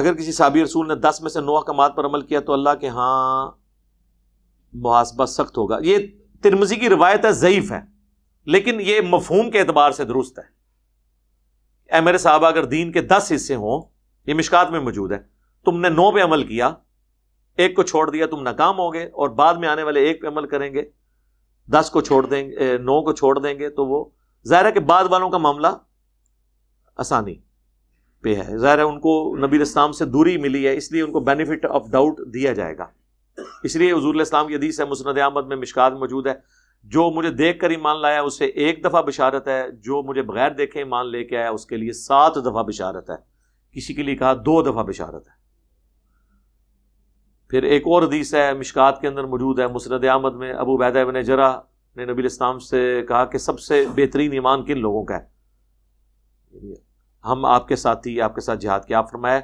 अगर किसी साबिर रसूल ने दस में से नौ अहकाम पर अमल किया तो अल्लाह के हाँ मुहासबा सख्त होगा ये तिरमजी की रिवायत है ज़यीफ़ है लेकिन ये मफहूम के एतबार से दुरुस्त है ए मेरे साहब अगर दीन के दस हिस्से हों ये मिशकात में मौजूद है तुमने नौ पे अमल किया एक को छोड़ दिया तुम नाकाम हो गए और बाद में आने वाले एक पे अमल करेंगे दस को छोड़ देंगे नौ को छोड़ देंगे तो वो ज़ाहिर है कि बाद वालों का मामला आसानी पे है ज़ाहिर है उनको नबी इस्लाम से दूरी मिली है इसलिए उनको बेनिफिट ऑफ डाउट दिया जाएगा इसलिए हजूर इस्लाम की हदीस है मुसनद अहमद में मिशकात मौजूद है जो मुझे देख कर ईमान लाया उसे एक दफ़ा बिशारत है जो मुझे बगैर देखे ईमान लेके आया उसके लिए सात दफ़ा बिशारत है किसी के लिए कहा दो दफ़ा बिशारत है फिर एक और हदीस है मिशकात के अंदर मौजूद है मुसरद अहमद में अबू बैदा जरा ने नबी इस्लाम से कहा कि सबसे बेहतरीन ईमान किन लोगों का है हम आपके साथ ही आपके साथ जिहाद किया फरमाया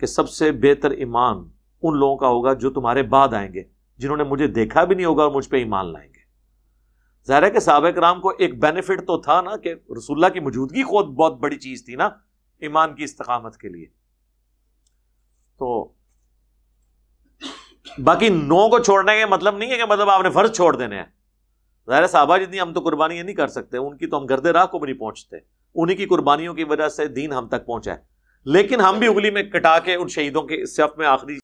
कि सबसे बेहतर ईमान उन लोगों का होगा जो तुम्हारे बाद आएंगे जिन्होंने मुझे देखा भी नहीं होगा और मुझ पर ईमान लाएंगे ज़ाहिर है कि सबक राम को एक बेनिफिट तो था ना कि रसुल्ला की मौजूदगी खुद बहुत बड़ी चीज़ थी ना ईमान की इस्तकामत के लिए तो बाकी नौ को छोड़ने का मतलब नहीं है कि मतलब आपने फर्ज छोड़ देने हैं ज़ाहिर साहबा जितनी हम तो कुर्बानियां नहीं कर सकते उनकी तो हम गर्दे राह को भी नहीं पहुंचते उन्हीं की कुर्बानियों की वजह से दीन हम तक पहुंचा है लेकिन हम भी उंगली में कटा के उन शहीदों के सफ में आखिरी